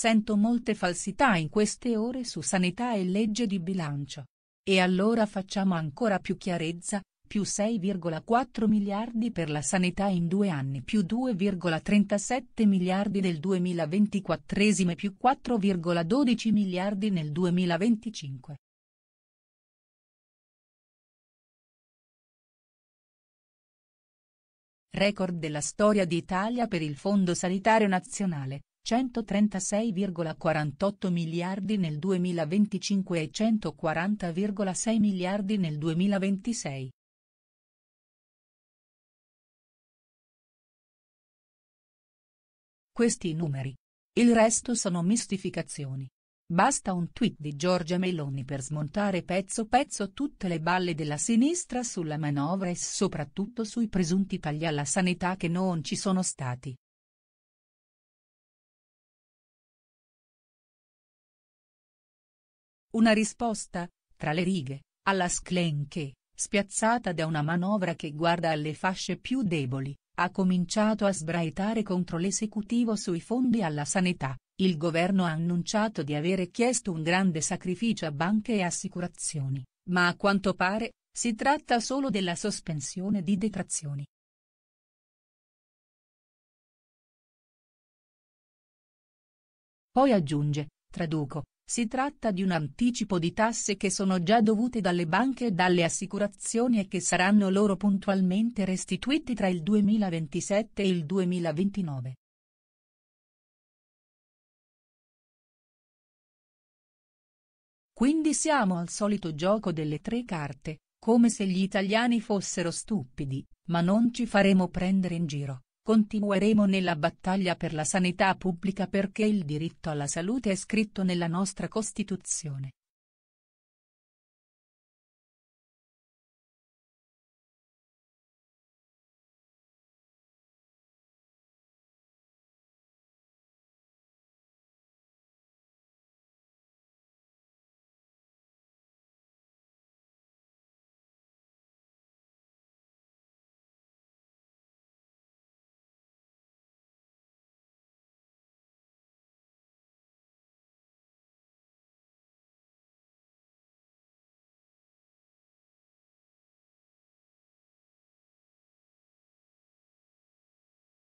Sento molte falsità in queste ore su sanità e legge di bilancio. E allora facciamo ancora più chiarezza, più 6,4 miliardi per la sanità in due anni più 2,37 miliardi nel 2024 e più 4,12 miliardi nel 2025. Record della storia d'Italia per il Fondo Sanitario Nazionale, 136,48 miliardi nel 2025 e 140,6 miliardi nel 2026. Questi numeri. Il resto sono mistificazioni. Basta un tweet di Giorgia Meloni per smontare pezzo pezzo tutte le balle della sinistra sulla manovra e soprattutto sui presunti tagli alla sanità che non ci sono stati. Una risposta, tra le righe, alla Sklen spiazzata da una manovra che guarda alle fasce più deboli, ha cominciato a sbraitare contro l'esecutivo sui fondi alla sanità, il governo ha annunciato di avere chiesto un grande sacrificio a banche e assicurazioni, ma a quanto pare, si tratta solo della sospensione di detrazioni. Poi aggiunge, traduco, si tratta di un anticipo di tasse che sono già dovute dalle banche e dalle assicurazioni e che saranno loro puntualmente restituiti tra il 2027 e il 2029. Quindi siamo al solito gioco delle tre carte, come se gli italiani fossero stupidi, ma non ci faremo prendere in giro. Continueremo nella battaglia per la sanità pubblica perché il diritto alla salute è scritto nella nostra Costituzione.